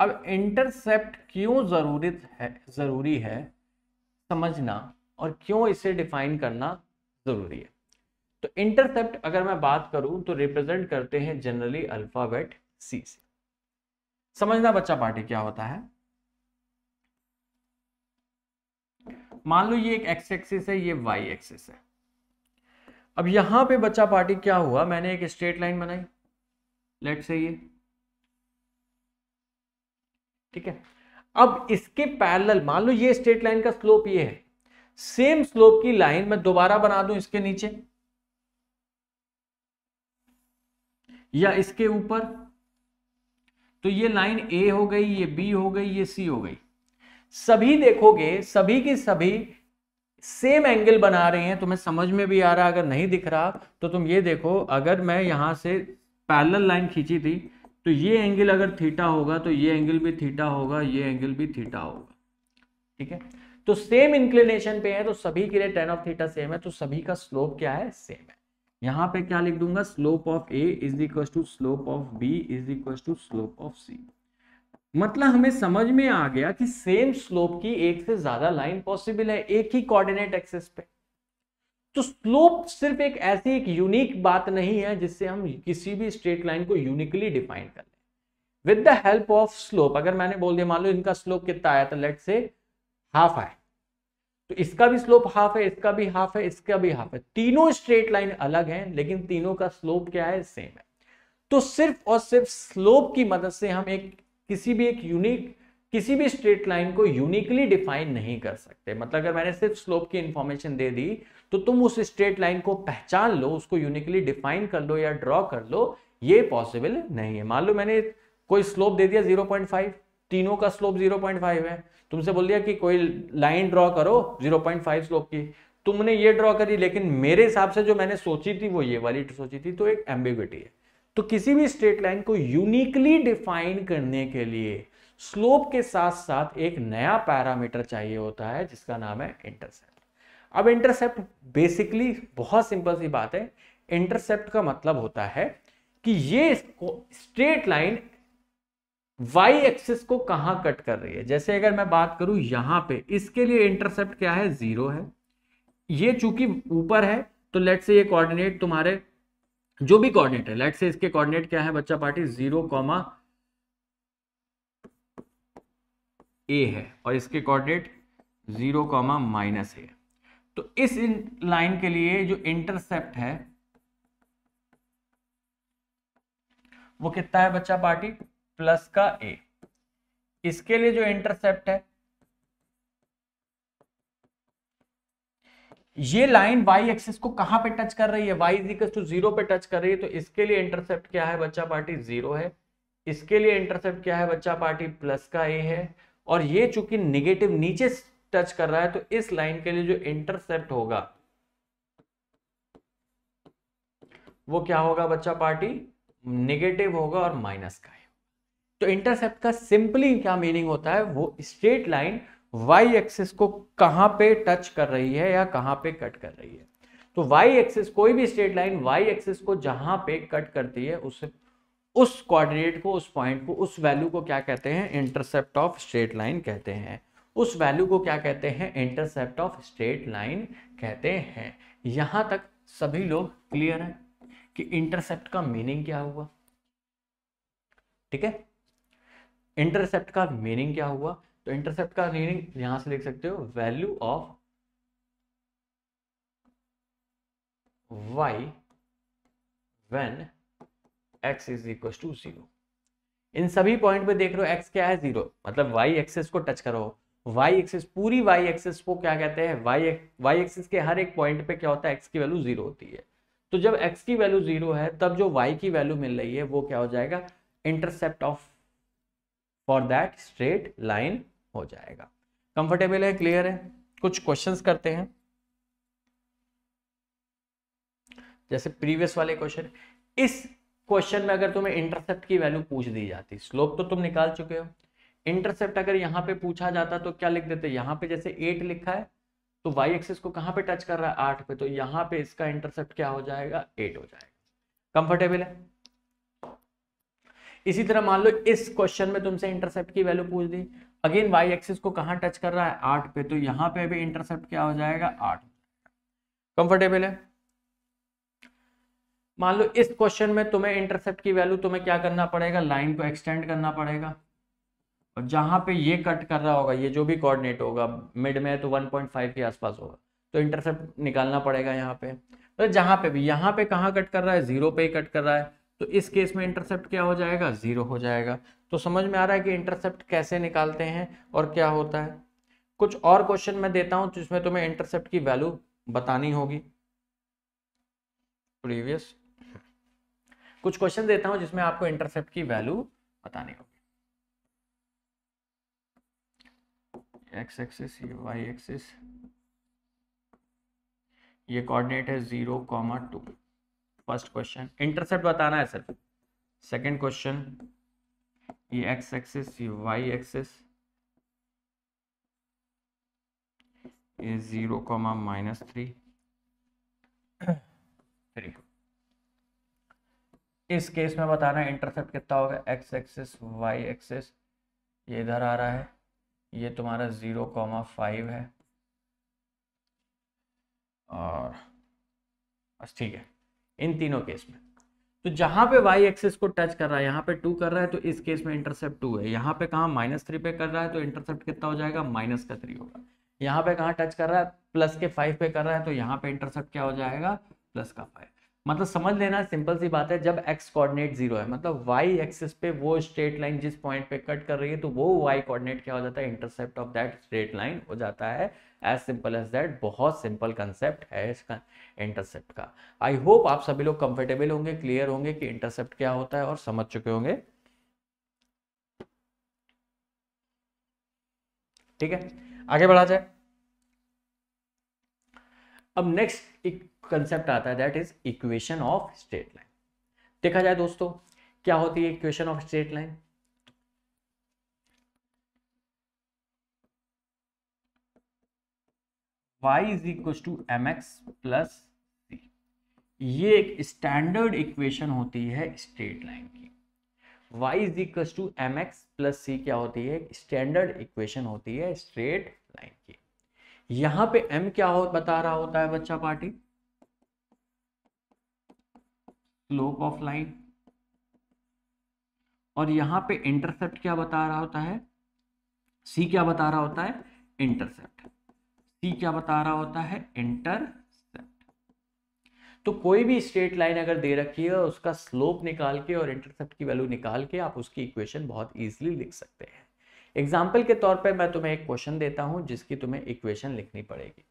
अब इंटरसेप्ट क्यों ज़रूरत है ज़रूरी है समझना और क्यों इसे डिफाइन करना ज़रूरी है तो इंटरसेप्ट अगर मैं बात करूं तो रिप्रेजेंट करते हैं जनरली अल्फ़ाबेट सी से समझना बच्चा पार्टी क्या होता है मान लो ये एक एक्स एक्सिस है ये वाई एक्सिस है अब यहां पे बच्चा पार्टी क्या हुआ मैंने एक स्ट्रेट लाइन बनाई लेट से ये ठीक है अब इसके पैरल मान लो ये स्ट्रेट लाइन का स्लोप ये है सेम स्लोप की लाइन मैं दोबारा बना दू इसके नीचे या इसके ऊपर तो ये लाइन ए हो गई ये बी हो गई ये सी हो गई सभी देखोगे सभी की सभी सेम एंगल बना रहे हैं तुम्हें समझ में भी आ रहा अगर नहीं दिख रहा तो तुम ये देखो अगर मैं यहां से पैरल लाइन खींची थी तो ये एंगल अगर थीटा होगा तो ये एंगल भी थीटा होगा ये एंगल भी थीटा होगा ठीक है तो सेम इंक्लिनेशन पे है तो सभी के लिए टेन ऑफ थीटा सेम है तो सभी का स्लोप क्या है सेम है यहां पे क्या लिख दूंगा slope of A is equal to slope of B is equal to slope of C मतलब हमें समझ में आ गया कि सेम स्लोप की एक से ज्यादा लाइन पॉसिबल है एक ही कोऑर्डिनेट एक्सेस पे तो स्लोप सिर्फ एक ऐसी एक यूनिक बात नहीं है जिससे हम किसी भी स्ट्रेट लाइन को यूनिकली डिफाइन कर लें with the help of slope अगर मैंने बोल दिया मान लो इनका स्लोप कितना आया तो लेट से हाफ आए तो इसका भी स्लोप हाफ है इसका भी हाफ है इसका भी हाफ है तीनों स्ट्रेट लाइन अलग हैं लेकिन तीनों का स्लोप क्या है सेम है तो सिर्फ और सिर्फ स्लोप की मदद से हम एक किसी भी एक यूनिक किसी भी स्ट्रेट लाइन को यूनिकली डिफाइन नहीं कर सकते मतलब अगर मैंने सिर्फ स्लोप की इंफॉर्मेशन दे दी तो तुम उस स्ट्रेट लाइन को पहचान लो उसको यूनिकली डिफाइन कर लो या ड्रॉ कर लो ये पॉसिबल नहीं है मान लो मैंने कोई स्लोप दे दिया 0.5 तीनों का स्लोप 0.5 है तुमसे बोल दिया कि कोई लाइन ड्रॉ करो 0.5 स्लोप की तुमने ये ड्रॉ करी लेकिन मेरे हिसाब से जो मैंने सोची थी वो ये वाली सोची थी तो एक एम्बिग्विटी है तो किसी भी स्ट्रेट लाइन को यूनिकली डिफाइन करने के लिए स्लोप के साथ साथ एक नया पैरामीटर चाहिए होता है जिसका नाम है इंटरसेप्ट अब इंटरसेप्ट बेसिकली बहुत सिंपल सी बात है इंटरसेप्ट का मतलब होता है कि ये स्ट्रेट लाइन वाई एक्सिस को कहां कट कर रही है जैसे अगर मैं बात करूं यहां पे इसके लिए इंटरसेप्ट क्या है जीरो है ये चूंकि ऊपर है तो लेट से ये कोऑर्डिनेट तुम्हारे जो भी कोऑर्डिनेट है लेट से इसके कोऑर्डिनेट क्या है बच्चा पार्टी जीरो कॉमा ए है और इसके coordinate zero comma minus a तो इस लाइन के लिए जो इंटरसेप्ट है वो कितना है बच्चा पार्टी प्लस का ए इसके लिए जो इंटरसेप्ट है ये लाइन वाई एक्सिस को कहां पे टच कर रही है वाई इजिकल टू जीरो पे टच कर रही है तो इसके लिए इंटरसेप्ट क्या है बच्चा पार्टी जीरो है इसके लिए इंटरसेप्ट क्या है बच्चा पार्टी प्लस का ए है और ये चूंकि निगेटिव नीचे टच कर रहा है तो इस लाइन के लिए जो इंटरसेप्ट होगा वो क्या होगा बच्चा पार्टी नेगेटिव होगा और माइनस का है तो इंटरसेप्ट का सिंपली क्या मीनिंग होता है वो स्ट्रेट लाइन वाई एक्सिस को कहां पे टच कर रही है या कहां पे कट कर रही है तो वाई एक्सिस कोई भी स्ट्रेट लाइन वाई एक्सिस को जहां पे कट करती है उसे उस कोऑर्डिनेट को उस पॉइंट को उस वैल्यू को क्या कहते हैं इंटरसेप्ट ऑफ स्ट्रेट लाइन कहते हैं उस वैल्यू को क्या कहते हैं इंटरसेप्ट ऑफ स्ट्रेट लाइन कहते हैं यहां तक सभी लोग क्लियर हैं कि इंटरसेप्ट का मीनिंग क्या हुआ ठीक है इंटरसेप्ट का मीनिंग क्या हुआ तो इंटरसेप्ट का मीनिंग यहां से लिख सकते हो value of y when x is equal to zero इन सभी पॉइंट पे देख रहे हो एक्स क्या है जीरो मतलब वाई एक्सेस को टच करो वाई एक्सेस पूरी वाई एक्सेस को क्या कहते हैं वाई वाई एक्सेस के हर एक पॉइंट पे क्या होता है एक्स की वैल्यू जीरो होती है तो जब एक्स की वैल्यू जीरो है तब जो वाई की वैल्यू मिल रही है वो क्या हो जाएगा intercept of for that straight line हो जाएगा कंफर्टेबल है क्लियर है कुछ क्वेश्चंस करते हैं जैसे प्रीवियस वाले क्वेश्चन इस क्वेश्चन में अगर तुम्हें इंटरसेप्ट की वैल्यू पूछ दी जाती स्लोप तो तुम निकाल चुके हो इंटरसेप्ट अगर यहाँ पे पूछा जाता तो क्या लिख देते यहाँ पे जैसे एट लिखा है तो वाई एक्सिस को कहाँ पे टच कर रहा है आठ पे तो यहाँ पे इसका इंटरसेप्ट क्या हो जाएगा एट हो जाएगा कंफर्टेबल है इसी तरह मान लो इस क्वेश्चन में तुमसे इंटरसेप्ट की वैल्यू पूछ दी अगेन वाई एक्सिस को कहाँ टच कर रहा है आठ पे तो यहाँ पे भी इंटरसेप्ट क्या हो जाएगा आठ कंफर्टेबल है मान लो इस क्वेश्चन में तुम्हें इंटरसेप्ट की वैल्यू तुम्हें क्या करना पड़ेगा लाइन को एक्सटेंड करना पड़ेगा और जहां पे ये कट कर रहा होगा ये जो भी कोऑर्डिनेट होगा मिड में है तो 1.5 के आसपास होगा तो इंटरसेप्ट निकालना पड़ेगा यहाँ पे तो जहां पे भी यहाँ पे कहाँ कट कर रहा है जीरो पे ही कट कर रहा है तो इस केस में इंटरसेप्ट क्या हो जाएगा जीरो हो जाएगा तो समझ में आ रहा है कि इंटरसेप्ट कैसे निकालते हैं और क्या होता है कुछ और क्वेश्चन मैं देता हूं जिसमें तुम्हें इंटरसेप्ट की वैल्यू बतानी होगी प्रीवियस कुछ क्वेश्चन देता हूं जिसमें आपको इंटरसेप्ट की वैल्यू बतानी होगी एक्स एक्सिस वाई एक्सिस ये कोऑर्डिनेट है zero comma two first question intercept बताना है सिर्फ सेकंड क्वेश्चन ये एक्स एक्सिस ये वाई एक्सिस ये zero comma minus three three इस केस में बताना इंटरसेप्ट कितना होगा एक्स एक्सेस वाई एक्सेस ये इधर आ रहा है ये तुम्हारा ज़ीरो कॉमा फाइव है और बस ठीक है इन तीनों केस में तो जहां पे वाई एक्सेस को टच कर रहा है यहाँ पे टू कर रहा है तो इस केस में इंटरसेप्ट टू है यहाँ पे कहाँ माइनस थ्री पे कर रहा है तो इंटरसेप्ट कितना हो जाएगा माइनस का थ्री होगा यहाँ पे कहाँ टच कर रहा है प्लस के फाइव पे कर रहा है तो यहाँ पे इंटरसेप्ट क्या हो जाएगा प्लस का फाइव मतलब समझ लेना सिंपल सी बात है जब एक्स कोऑर्डिनेट जीरो है मतलब वाई एक्सिस पे वो स्ट्रेट लाइन जिस पॉइंट पे कट कर रही है तो वो वाई कोऑर्डिनेट क्या हो जाता है intercept of that straight line हो जाता है एज सिंपल एज दैट बहुत सिंपल कंसेप्ट है इसका इंटरसेप्ट का आई होप आप सभी लोग कंफर्टेबल होंगे क्लियर होंगे कि इंटरसेप्ट क्या होता है और समझ चुके होंगे ठीक है आगे बढ़ा जाए अब नेक्स्ट कंसेप्ट आता है that is equation of straight line देखा जाए दोस्तों क्या होती है equation of straight line y is equal to m x plus ये एक स्टैंडर्ड इक्वेशन होती है स्ट्रेट लाइन की y is equal to m x plus c क्या होती है स्टैंडर्ड इक्वेशन होती है स्ट्रेट लाइन की यहां पे m क्या हो बता रहा होता है बच्चा पार्टी स्लोप ऑफ लाइन और यहां पे इंटरसेप्ट क्या बता रहा होता है सी क्या बता रहा होता है इंटरसेप्ट सी क्या बता रहा होता है इंटरसेप्ट तो कोई भी स्ट्रेट लाइन अगर दे रखी है उसका स्लोप निकाल के और इंटरसेप्ट की वैल्यू निकाल के आप उसकी इक्वेशन बहुत ईजिली लिख सकते हैं एग्जाम्पल के तौर पर मैं तुम्हें एक क्वेश्चन देता हूं जिसकी तुम्हें इक्वेशन लिखनी पड़ेगी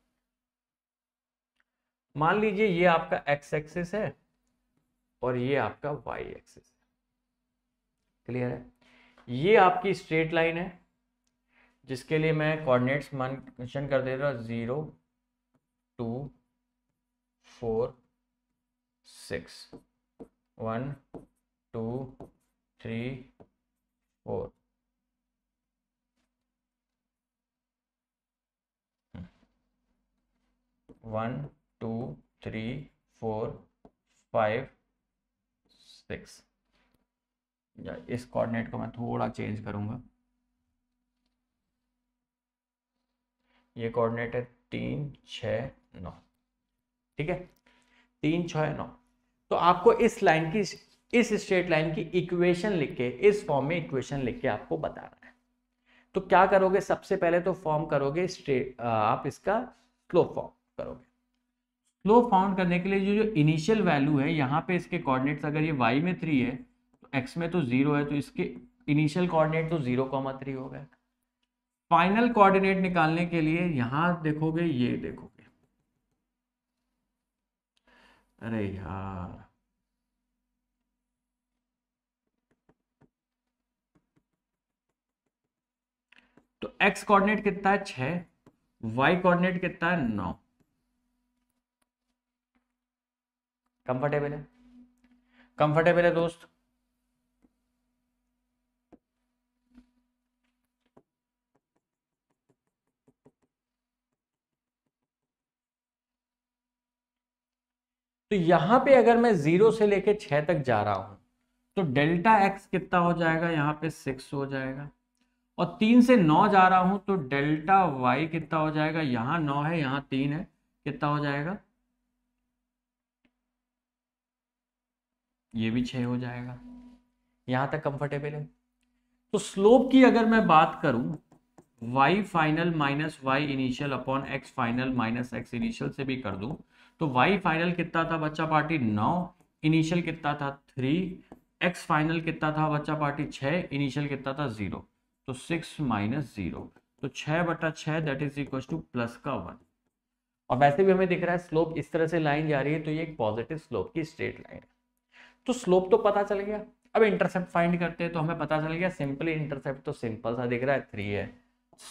मान लीजिए ये आपका एक्स एक्सेस है और ये आपका वाई एक्सिस क्लियर है ये आपकी स्ट्रेट लाइन है जिसके लिए मैं कोऑर्डिनेट्स मेंशन कर दे रहा zero two four six one two three four one two three four five six या इस कोऑर्डिनेट को मैं थोड़ा चेंज करूंगा ये कोऑर्डिनेट है तीन छ नौ ठीक है तीन छ नौ तो आपको इस लाइन की इस स्ट्रेट लाइन की इक्वेशन लिख के इस फॉर्म में इक्वेशन लिख के आपको बताना है तो क्या करोगे सबसे पहले तो फॉर्म करोगे स्ट्रेट आप इसका स्लो फॉर्म करोगे फ्लो तो फाउंड करने के लिए जो जो इनिशियल वैल्यू है यहाँ पे इसके कोऑर्डिनेट्स अगर ये वाई में थ्री है तो एक्स में तो जीरो है तो इसके इनिशियल कोऑर्डिनेट तो जीरो कॉमा थ्री हो गए फाइनल कोऑर्डिनेट निकालने के लिए यहाँ देखोगे ये देखोगे अरे यार तो एक्स कोऑर्डिनेट कितना है छ वाई कोऑर्डिनेट कितना है नौ कंफर्टेबल है कंफर्टेबल है दोस्त तो यहां पे अगर मैं जीरो से लेके छह तक जा रहा हूं तो डेल्टा एक्स कितना हो जाएगा यहां पे सिक्स हो जाएगा और तीन से नौ जा रहा हूं तो डेल्टा वाई कितना हो जाएगा यहां नौ है यहाँ तीन है कितना हो जाएगा ये भी छः हो जाएगा यहाँ तक कंफर्टेबल है तो स्लोप की अगर मैं बात करूँ y final minus y initial upon x final minus x initial से भी कर दूं तो y फाइनल कितना था बच्चा पार्टी नौ इनिशियल कितना था थ्री x फाइनल कितना था बच्चा पार्टी छ इनिशियल कितना था जीरो तो सिक्स माइनस जीरो तो छः बटा छः that is equal to plus का वन और वैसे भी हमें दिख रहा है स्लोप इस तरह से लाइन जा रही है तो ये एक पॉजिटिव स्लोप की स्ट्रेट लाइन है तो स्लोप तो पता चल गया अब इंटरसेप्ट फाइंड करते हैं तो हमें पता चल गया सिंपली इंटरसेप्ट तो सिंपल सा दिख रहा है थ्री है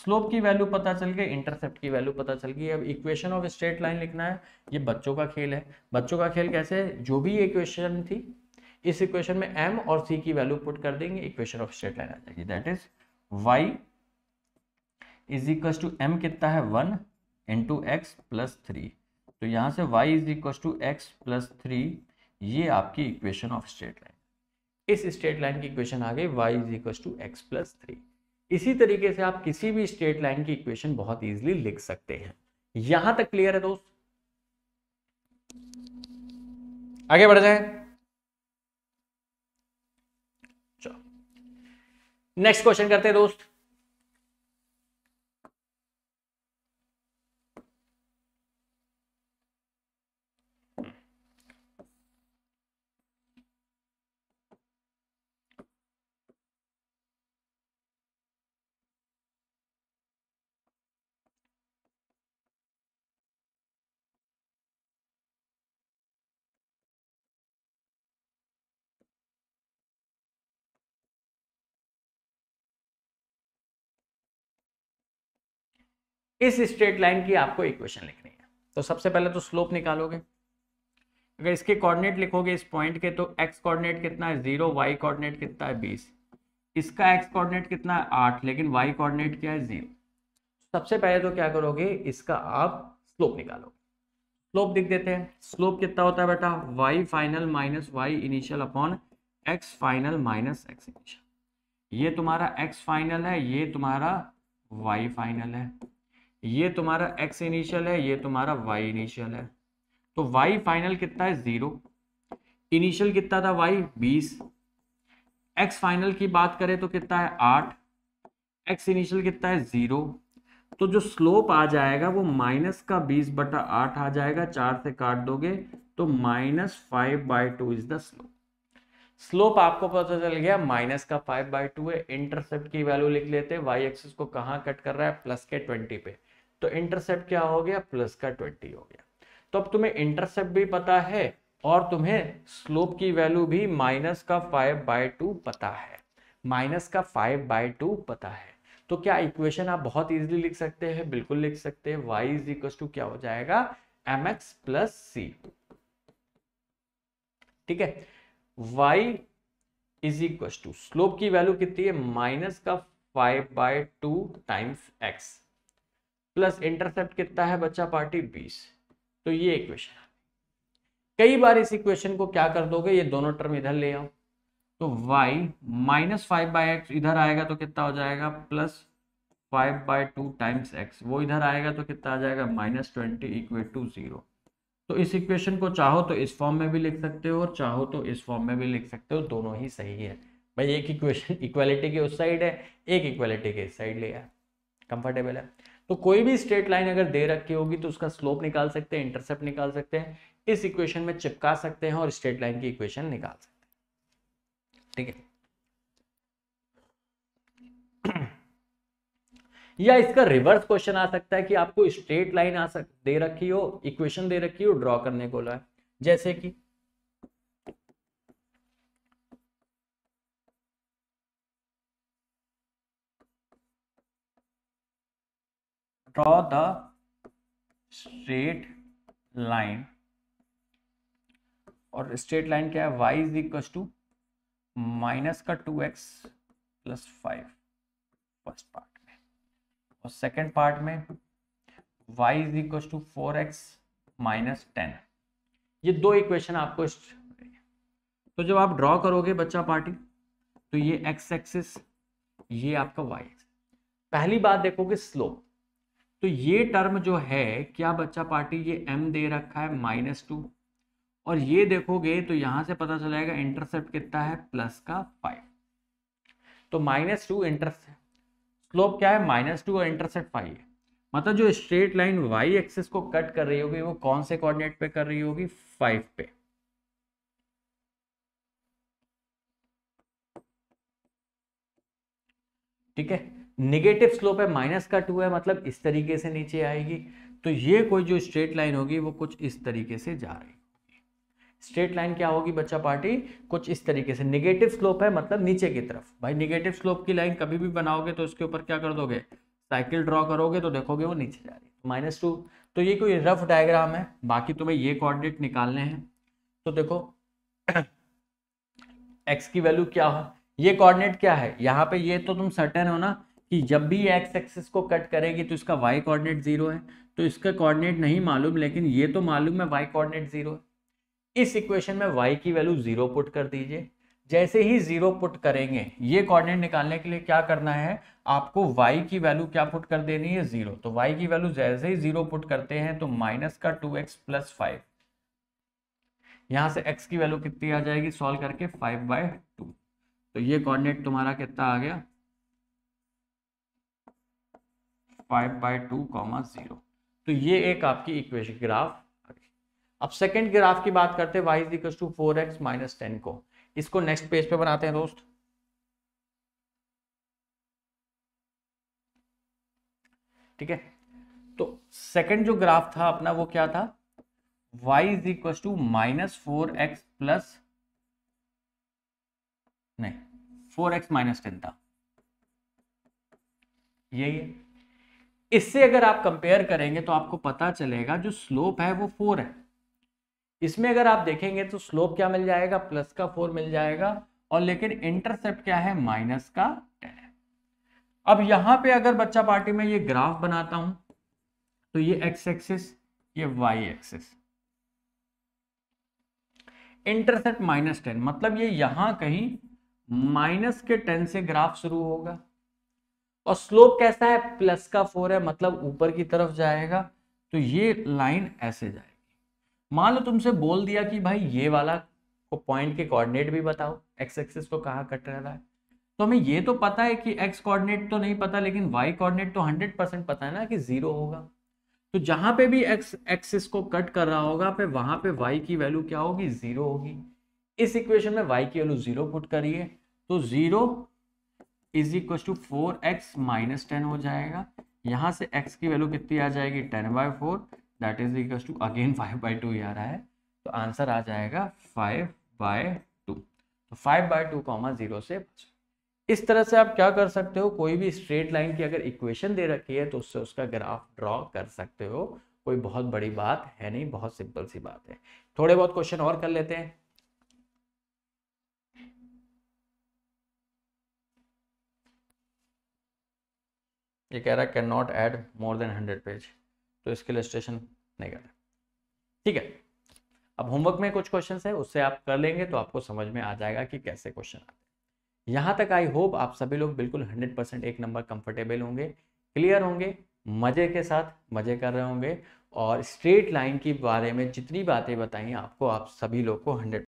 स्लोप की वैल्यू पता चल गई इंटरसेप्ट की वैल्यू पता चल गई अब इक्वेशन ऑफ स्ट्रेट लाइन लिखना है ये बच्चों का खेल है बच्चों का खेल कैसे जो भी इक्वेशन थी इस इक्वेशन में एम और सी की वैल्यू पुट कर देंगे इक्वेशन ऑफ स्ट्रेट लाइन आ जाएगी that is y is equal to m कितना है one into x plus three तो यहां से y is equal to x plus three ये आपकी इक्वेशन ऑफ स्ट्रेट लाइन इस स्ट्रेट लाइन की इक्वेशन आ गई y is equal to x plus three इसी तरीके से आप किसी भी स्ट्रेट लाइन की इक्वेशन बहुत इजीली लिख सकते हैं यहां तक क्लियर है दोस्त आगे बढ़ जाए नेक्स्ट क्वेश्चन करते हैं दोस्त इस स्ट्रेट लाइन की आपको इक्वेशन लिखनी है तो सबसे पहले तो स्लोप निकालोगे अगर इसके कोऑर्डिनेट लिखोगे इस पॉइंट के तो एक्स कोऑर्डिनेट कितना है जीरो वाई कोऑर्डिनेट कितना है बीस इसका एक्स कोऑर्डिनेट कितना है आठ लेकिन वाई कोऑर्डिनेट क्या है जीरो सबसे पहले तो क्या करोगे इसका आप स्लोप निकालोगे स्लोप दिख देते हैं स्लोप कितना होता है बेटा y final minus y initial upon x final minus x initial ये तुम्हारा एक्स फाइनल है ये तुम्हारा वाई फाइनल है ये तुम्हारा x इनिशियल है ये तुम्हारा y इनिशियल है तो y फाइनल कितना है जीरो इनिशियल कितना था y बीस x फाइनल की बात करें तो कितना है आठ x इनिशियल कितना है जीरो तो जो स्लोप आ जाएगा वो माइनस का बीस बटा आठ आ जाएगा चार से काट दोगे तो minus five by two is the slope slope आपको पता चल गया माइनस का फाइव बाई टू है इंटरसेप्ट की वैल्यू लिख लेते हैं वाई एक्सिस को कहाँ कट कर रहा है प्लस के ट्वेंटी पे तो इंटरसेप्ट क्या हो गया प्लस का ट्वेंटी हो गया तो अब तुम्हें इंटरसेप्ट भी पता है और तुम्हें स्लोप की वैल्यू भी माइनस का फाइव बाय टू पता है माइनस का फाइव बाय टू पता है तो क्या इक्वेशन आप बहुत इजीली लिख सकते हैं बिल्कुल लिख सकते हैं वाई इज इक्व टू क्या हो जाएगा एम एक्स प्लस सी ठीक है y is equal to slope की वैल्यू कितनी है माइनस का five by two times x plus intercept कितना है बच्चा पार्टी बीस तो ये इक्वेशन कई बार इस इक्वेशन को क्या कर दोगे ये दोनों टर्म इधर ले आओ तो y minus five by x इधर आएगा तो कितना हो जाएगा plus five by two times x वो इधर आएगा तो कितना आ जाएगा minus twenty equate to zero तो इस इक्वेशन को चाहो तो इस फॉर्म में भी लिख सकते हो और चाहो तो इस फॉर्म में भी लिख सकते हो दोनों ही सही है भाई एक इक्वेशन इक्वालिटी के उस साइड है एक इक्वालिटी के इस साइड लिया कंफर्टेबल है तो कोई भी स्ट्रेट लाइन अगर दे रखी होगी तो उसका स्लोप निकाल सकते हैं इंटरसेप्ट निकाल सकते हैं इस इक्वेशन में चिपका सकते हैं और स्ट्रेट लाइन की इक्वेशन निकाल सकते हैं ठीक है या इसका रिवर्स क्वेश्चन आ सकता है कि आपको स्ट्रेट लाइन आ सक दे रखी हो इक्वेशन दे रखी हो ड्रॉ करने को ला जैसे कि draw the straight line और स्ट्रेट लाइन क्या है y is equal to minus का two x plus five first part में और सेकेंड पार्ट में y is equal to four x minus ten ये दो इक्वेशन आपको तो जब आप ड्रॉ करोगे बच्चा पार्टी तो ये x एक्सिस ये आपका y पहली बात देखोगे स्लोप तो ये टर्म जो है क्या बच्चा पार्टी ये एम दे रखा है माइनस टू और ये देखोगे तो यहां से पता चलेगा इंटरसेप्ट कितना है प्लस का फाइव तो माइनस टू इंटरसेप्ट स्लोप क्या है माइनस टू और इंटरसेप्ट फाइव है मतलब जो स्ट्रेट लाइन वाई एक्सिस को कट कर रही होगी वो कौन से कोऑर्डिनेट पे कर रही होगी फाइव पे ठीक है निगेटिव स्लोप है माइनस का टू है मतलब इस तरीके से नीचे आएगी तो ये कोई जो स्ट्रेट लाइन होगी वो कुछ इस तरीके से जा रही होगी स्ट्रेट लाइन क्या होगी बच्चा पार्टी कुछ इस तरीके से निगेटिव स्लोप है मतलब नीचे की तरफ भाई निगेटिव स्लोप की लाइन कभी भी बनाओगे तो उसके ऊपर क्या कर दोगे साइकिल ड्रॉ करोगे तो देखोगे वो नीचे जा रही है माइनस टू तो ये कोई रफ डायग्राम है बाकी तुम्हें ये कॉर्डिनेट निकालने हैं तो देखो एक्स की वैल्यू क्या हो ये कोऑर्डिनेट क्या है यहाँ पे ये तो तुम सर्टेन हो ना कि जब भी एक्स एक्सिस को कट करेगी तो इसका वाई कोऑर्डिनेट ज़ीरो है तो इसका कोऑर्डिनेट नहीं मालूम लेकिन ये तो मालूम है वाई कोऑर्डिनेट ज़ीरो है इस इक्वेशन में वाई की वैल्यू ज़ीरो पुट कर दीजिए जैसे ही ज़ीरो पुट करेंगे ये कोऑर्डिनेट निकालने के लिए क्या करना है आपको वाई की वैल्यू क्या पुट कर देनी है ज़ीरो तो वाई की वैल्यू जैसे ही ज़ीरो पुट करते हैं तो माइनस का टू एक्स प्लस फाइव यहां से एक्स की वैल्यू कितनी आ जाएगी सॉल्व करके फाइव बाय टू तो ये कोऑर्डिनेट तुम्हारा कितना आ गया five by two comma zero तो ये एक आपकी इक्वेशन ग्राफ अब सेकंड ग्राफ की बात करते हैं y is to four x minus ten को इसको नेक्स्ट पेज पे बनाते हैं दोस्त ठीक है तो सेकंड जो ग्राफ था अपना वो क्या था y is equal to minus four x plus नहीं फोर एक्स माइनस टेन था यही है इससे अगर आप कंपेयर करेंगे तो आपको पता चलेगा जो स्लोप है वो फोर है इसमें अगर आप देखेंगे तो स्लोप क्या मिल जाएगा प्लस का फोर मिल जाएगा और लेकिन इंटरसेप्ट क्या है माइनस का टेन अब यहां पे अगर बच्चा पार्टी में ये ग्राफ बनाता हूं तो ये एक्स एक्सिस ये y axis intercept minus ten मतलब ये यहां कहीं माइनस के टेन से ग्राफ शुरू होगा और स्लोप कैसा है प्लस का फोर है मतलब ऊपर की तरफ जाएगा तो ये लाइन ऐसे जाएगी मान लो तुमसे बोल दिया कि भाई ये वाला को पॉइंट के कोऑर्डिनेट भी बताओ एक्स एक्सिस को कहाँ कट रहा है तो हमें ये तो पता है कि एक्स कोऑर्डिनेट तो नहीं पता लेकिन वाई कोऑर्डिनेट तो हंड्रेड परसेंट पता है ना कि जीरो होगा तो जहां पे भी एक्स एक्सिस को कट कर रहा होगा पे वहां पे वाई की वैल्यू क्या होगी जीरो होगी इस इक्वेशन में वाई की वैल्यू जीरो पुट करिए तो zero is equal to four x minus ten हो जाएगा यहाँ से x की वैल्यू कितनी आ जाएगी ten by four that is equal to again five by two आ रहा है तो आंसर आ जाएगा फाइव बाय टू तो five by two comma zero से इस तरह से आप क्या कर सकते हो कोई भी स्ट्रेट लाइन की अगर इक्वेशन दे रखी है तो उससे उसका ग्राफ ड्रॉ कर सकते हो कोई बहुत बड़ी बात है नहीं बहुत सिंपल सी बात है थोड़े बहुत क्वेश्चन और कर लेते हैं ये कह रहा है can not add more than hundred page तो इसके लिए स्टेशन नहीं करना ठीक है अब होमवर्क में कुछ क्वेश्चन है उससे आप कर लेंगे तो आपको समझ में आ जाएगा कि कैसे क्वेश्चन आते यहाँ तक आई होप आप सभी लोग बिल्कुल हंड्रेड परसेंट एक नंबर कंफर्टेबल होंगे क्लियर होंगे मज़े के साथ मज़े कर रहे होंगे और स्ट्रेट लाइन के बारे में जितनी बातें बताई आपको आप सभी लोग को हंड्रेड